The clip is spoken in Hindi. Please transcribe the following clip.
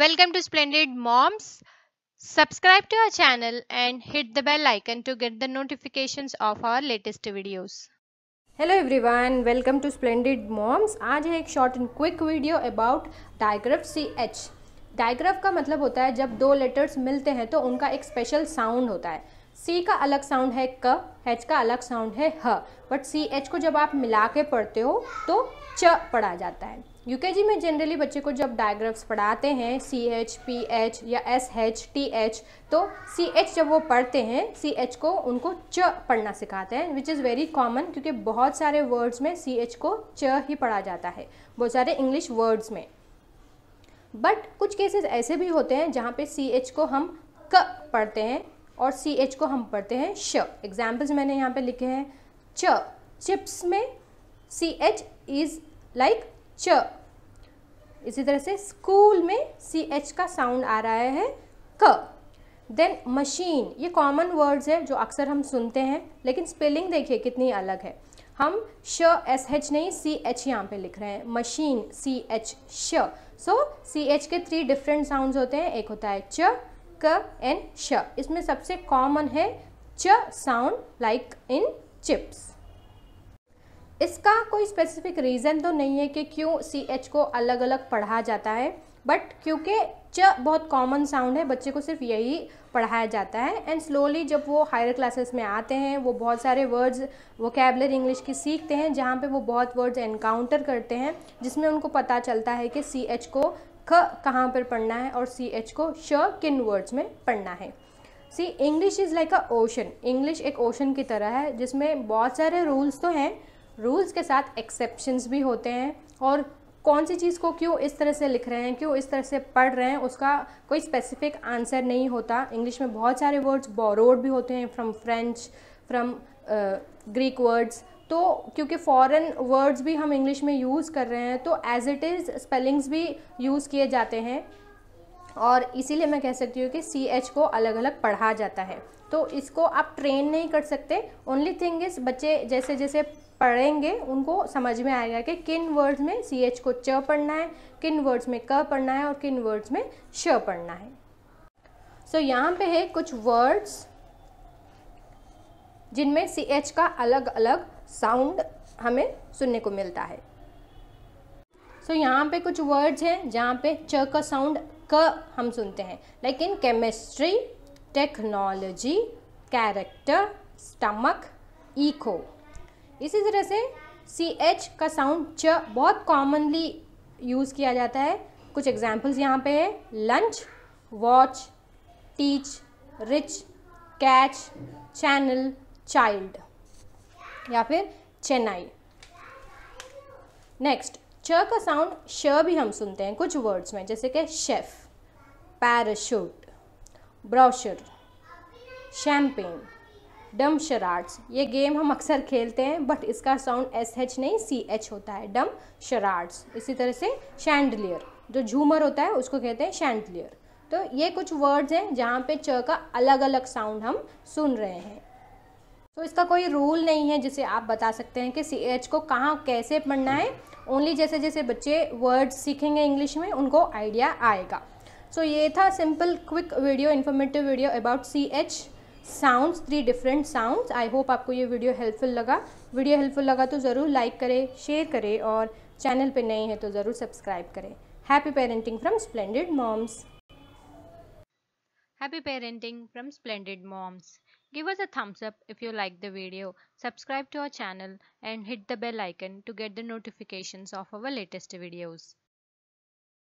Welcome to Splendid Moms. Subscribe to our channel and hit the bell icon to get the notifications of our latest videos. hello everyone welcome to splendid moms आज है एक short and quick video about digraph ch digraph digraph का मतलब होता है जब दो लेटर्स मिलते हैं तो उनका एक स्पेशल साउंड होता है सी का अलग साउंड है क एच का अलग साउंड है ह बट सी एच को जब आप मिला के पढ़ते हो तो च पढ़ा जाता है यूकेजी में जनरली बच्चे को जब डायग्राफ्स पढ़ाते हैं सी एच पी एच या एस एच टी एच तो सी एच जब वो पढ़ते हैं सी एच को उनको च पढ़ना सिखाते हैं विच इज़ वेरी कॉमन क्योंकि बहुत सारे वर्ड्स में सी एच को च ही पढ़ा जाता है बहुत सारे इंग्लिश वर्ड्स में बट कुछ केसेस ऐसे भी होते हैं जहाँ पे सी एच को हम क पढ़ते हैं और सी एच को हम पढ़ते हैं श एग्जाम्पल्स मैंने यहाँ पे लिखे हैं च चिप्स में सी एच इज़ लाइक च इसी तरह से स्कूल में सी एच का साउंड आ रहा है क देन मशीन ये कॉमन वर्ड्स है जो अक्सर हम सुनते हैं लेकिन स्पेलिंग देखिए कितनी अलग है हम श एस एच नहीं सी एच यहाँ पे लिख रहे हैं मशीन सी एच श सो सी एच के थ्री डिफरेंट साउंड्स होते हैं एक होता है च क एंड श इसमें सबसे कॉमन है च साउंड लाइक इन चिप्स इसका कोई स्पेसिफिक रीज़न तो नहीं है कि क्यों सी एच को अलग अलग पढ़ा जाता है बट क्योंकि च बहुत कॉमन साउंड है बच्चे को सिर्फ यही पढ़ाया जाता है एंड स्लोली जब वो हायर क्लासेस में आते हैं वो बहुत सारे वर्ड्स वो कैबलर इंग्लिश की सीखते हैं जहाँ पे वो बहुत वर्ड्स एनकाउंटर करते हैं जिसमें उनको पता चलता है कि सी एच को ख कहाँ पर पढ़ना है और सी एच को श किन वर्ड्स में पढ़ना है see English is like a ocean English एक ओशन की तरह है जिसमें बहुत सारे रूल्स तो हैं रूल्स के साथ एक्सेप्शंस भी होते हैं और कौन सी चीज़ को क्यों इस तरह से लिख रहे हैं क्यों इस तरह से पढ़ रहे हैं उसका कोई स्पेसिफिक आंसर नहीं होता इंग्लिश में बहुत सारे वर्ड्स बोरोड भी होते हैं from French from Greek words तो क्योंकि फ़ॉरन वर्ड्स भी हम इंग्लिश में यूज़ कर रहे हैं तो एज़ इट इज़ स्पेलिंग्स भी यूज़ किए जाते हैं और इसीलिए मैं कह सकती हूँ कि सी एच को अलग अलग पढ़ा जाता है तो इसको आप ट्रेन नहीं कर सकते ओनली थिंग इज़ बच्चे जैसे जैसे पढ़ेंगे उनको समझ में आएगा कि किन वर्ड्स में सी एच को च पढ़ना है किन वर्ड्स में क पढ़ना है और किन वर्ड्स में श पढ़ना है सो so, यहाँ पे है कुछ वर्ड्स जिनमें सी एच का अलग अलग साउंड हमें सुनने को मिलता है सो so, यहाँ पे कुछ वर्ड्स हैं जहाँ पे च का साउंड क हम सुनते हैं लेकिन chemistry technology character stomach echo इसी तरह से सी एच का साउंड च बहुत कॉमनली यूज़ किया जाता है कुछ एग्जाम्पल्स यहाँ पे है lunch watch teach rich catch channel child या फिर चेन्नई नेक्स्ट च का साउंड श भी हम सुनते हैं कुछ वर्ड्स में जैसे कि शेफ पैराशूट ब्रोशर शैम्पेन डम शरार्ट्स ये गेम हम अक्सर खेलते हैं बट इसका साउंड एस एच नहीं सी एच होता है डम शरार्ट्स इसी तरह से शैंडलियर जो झूमर होता है उसको कहते हैं शैंडलियर तो ये कुछ वर्ड्स हैं जहाँ पे च का अलग अलग साउंड हम सुन रहे हैं तो इसका कोई रूल नहीं है जिसे आप बता सकते हैं कि सी एच को कहाँ कैसे पढ़ना है ओनली जैसे जैसे बच्चे वर्ड्स सीखेंगे इंग्लिश में उनको आइडिया आएगा सो so, ये था simple quick video informative video about C H sounds three different sounds I hope आपको ये वीडियो हेल्पफुल लगा वीडियो हेल्पफुल लगा तो ज़रूर लाइक करें शेयर करें और चैनल पे नए हैं तो ज़रूर सब्सक्राइब करें happy parenting from splendid moms happy parenting from splendid moms Give us a thumbs up if you like the video, subscribe to our channel and hit the bell icon to get the notifications of our latest videos.